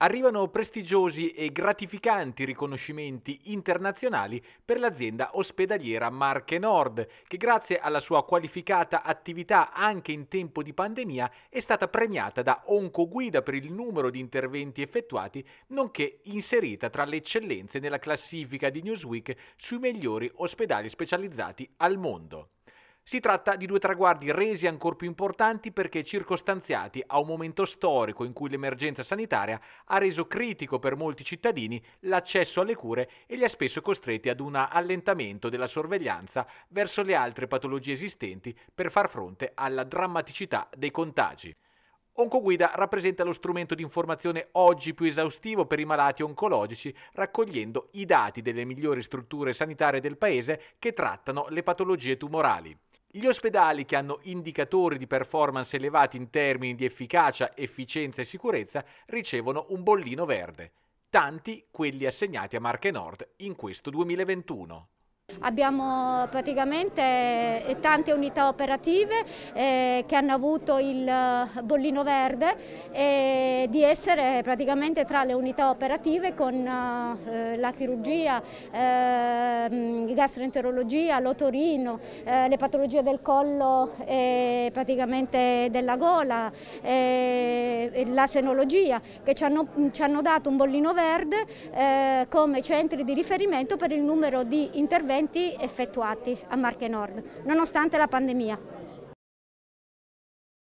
Arrivano prestigiosi e gratificanti riconoscimenti internazionali per l'azienda ospedaliera Marche Nord, che grazie alla sua qualificata attività anche in tempo di pandemia è stata premiata da Oncoguida per il numero di interventi effettuati, nonché inserita tra le eccellenze nella classifica di Newsweek sui migliori ospedali specializzati al mondo. Si tratta di due traguardi resi ancora più importanti perché circostanziati a un momento storico in cui l'emergenza sanitaria ha reso critico per molti cittadini l'accesso alle cure e li ha spesso costretti ad un allentamento della sorveglianza verso le altre patologie esistenti per far fronte alla drammaticità dei contagi. Oncoguida rappresenta lo strumento di informazione oggi più esaustivo per i malati oncologici, raccogliendo i dati delle migliori strutture sanitarie del Paese che trattano le patologie tumorali. Gli ospedali che hanno indicatori di performance elevati in termini di efficacia, efficienza e sicurezza ricevono un bollino verde. Tanti quelli assegnati a Marche Nord in questo 2021. Abbiamo praticamente eh, tante unità operative eh, che hanno avuto il eh, bollino verde e di essere praticamente tra le unità operative con eh, eh la chirurgia, eh, gastroenterologia, l'otorino, le patologie del collo e praticamente della gola, la senologia che ci hanno, ci hanno, dato un bollino verde come centri di riferimento per il numero di interventi interventi effettuati a Marche Nord, nonostante la pandemia.